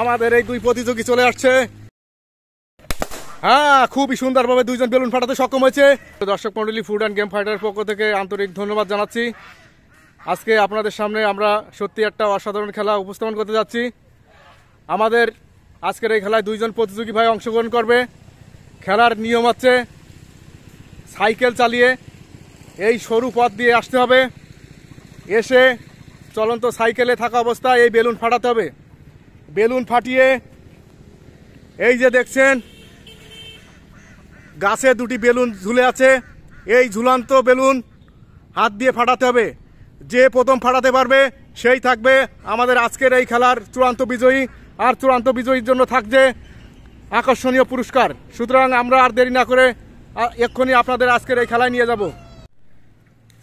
আমাদের এই দুই প্রতিযোগী চলে আসছে হ্যাঁ খুবই সুন্দরভাবে দুইজন বেলুন ফাটাতে সক্ষম হয়েছে দর্শক মন্ডলী ফুড অ্যান্ড গেম ফাইটারের পক্ষ থেকে আন্তরিক ধন্যবাদ জানাচ্ছি আজকে আপনাদের সামনে আমরা সত্যি একটা অসাধারণ খেলা উপস্থাপন করতে যাচ্ছি আমাদের আজকের এই খেলায় দুইজন প্রতিযোগী ভাই অংশগ্রহণ করবে খেলার নিয়ম হচ্ছে সাইকেল চালিয়ে এই সরু পথ দিয়ে আসতে হবে এসে চলন্ত সাইকেলে থাকা অবস্থায় এই বেলুন ফাটাতে হবে বেলুন ফাটিয়ে এই যে দেখছেন গাছে দুটি বেলুন ঝুলে আছে এই ঝুলান্ত বেলুন হাত দিয়ে ফাটাতে হবে যে প্রথম ফাটাতে পারবে সেই থাকবে আমাদের আজকের এই খেলার চূড়ান্ত বিজয়ী আর চূড়ান্ত বিজয়ীর জন্য থাকছে আকর্ষণীয় পুরস্কার সুতরাং আমরা আর দেরি না করে এক্ষুনি আপনাদের আজকের এই খেলায় নিয়ে যাব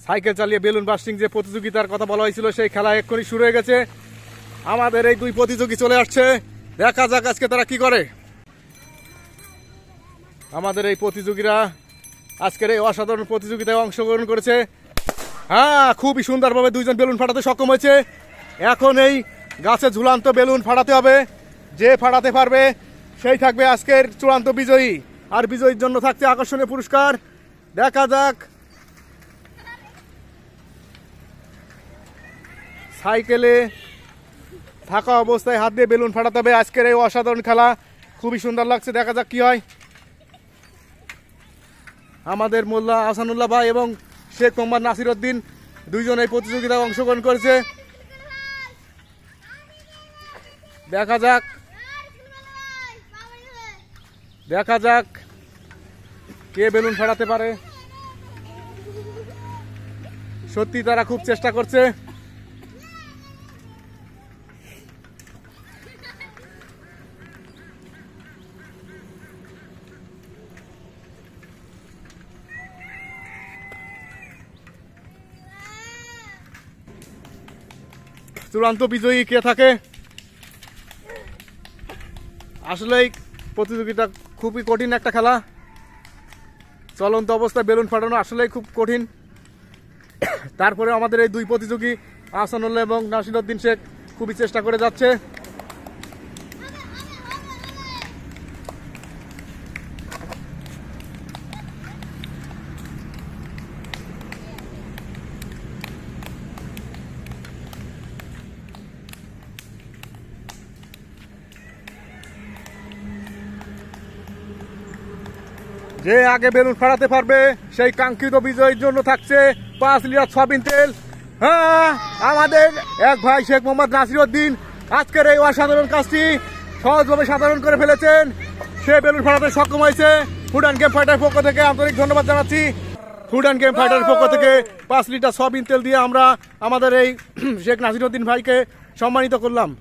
সাইকেল চালিয়ে বেলুন বাস্টিং যে প্রতিযোগিতার কথা বলা হয়েছিল সেই খেলা এক্ষুনি শুরু হয়ে গেছে আমাদের এই দুই প্রতিযোগী চলে আসছে দেখা যাক আজকে তারা কি করে আমাদের এই প্রতিযোগীরা আজকের এই অসাধারণ প্রতিযোগিতায় অংশগ্রহণ করেছে হ্যাঁ খুবই সুন্দরভাবে দুইজন বেলুন ফাটাতে সক্ষম হয়েছে এখন এই গাছে ঝুলান্ত বেলুন ফাটাতে হবে যে ফাটাতে পারবে সেই থাকবে আজকের চূড়ান্ত বিজয়ী আর বিজয়ীর জন্য থাকছে আকর্ষণীয় পুরস্কার দেখা যাক সাইকেলে থাকা অবস্থায় হাত দিয়ে বেলুন ফাটাতে হবে আজকের এই অসাধারণ খেলা খুবই সুন্দর লাগছে দেখা যাক কী হয় আমাদের মোল্লা আসানুল্লাহ ভাই এবং শেখ মোহাম্মদ নাসির উদ্দিন দুইজন এই প্রতিযোগিতায় অংশগ্রহণ করেছে দেখা যাক দেখা যাক কে বেলুন ফাটাতে পারে সত্যি তারা খুব চেষ্টা করছে চূড়ান্ত বিজয়ী কে থাকে আসলেই প্রতিযোগিতা খুবই কঠিন একটা খেলা চলন্ত অবস্থায় বেলুন ফাটানো আসলেই খুব কঠিন তারপরে আমাদের এই দুই প্রতিযোগী আসানুল্লাহ এবং উদ্দিন শেখ খুবই চেষ্টা করে যাচ্ছে যে আগে বেলুন ফাড়াতে পারবে সেই কাঙ্ক্ষিত বিজয়ের জন্য থাকছে পাঁচ লিটার সাবিন তেল হ্যাঁ আমাদের এক ভাই শেখ মোহাম্মদ নাসির উদ্দিন আজকের এই অসাধারণ কাজটি সহজভাবে সাধারণ করে ফেলেছেন সে বেলুন ফাড়াতে সক্ষম হয়েছে ফুডান গেম ফাইটার পক্ষ থেকে আন্তরিক ধন্যবাদ জানাচ্ছি ফুডান গেম ফাইটার পক্ষ থেকে পাঁচ লিটার সাবিন তেল দিয়ে আমরা আমাদের এই শেখ উদ্দিন ভাইকে সম্মানিত করলাম